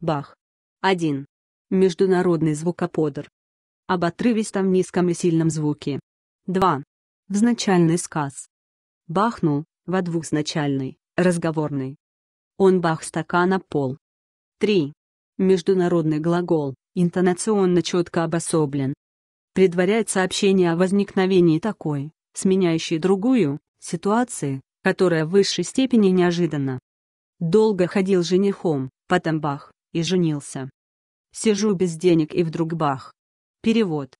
Бах. 1. Международный звукоподр. Об отрывистом низком и сильном звуке. 2. Взначальный сказ. Бахнул, во двухзначальный, разговорный. Он бах стакана пол. 3. Международный глагол, интонационно четко обособлен. Предваряет сообщение о возникновении такой, сменяющей другую, ситуации, которая в высшей степени неожиданна. Долго ходил женихом, потом бах и женился. Сижу без денег и вдруг бах. Перевод.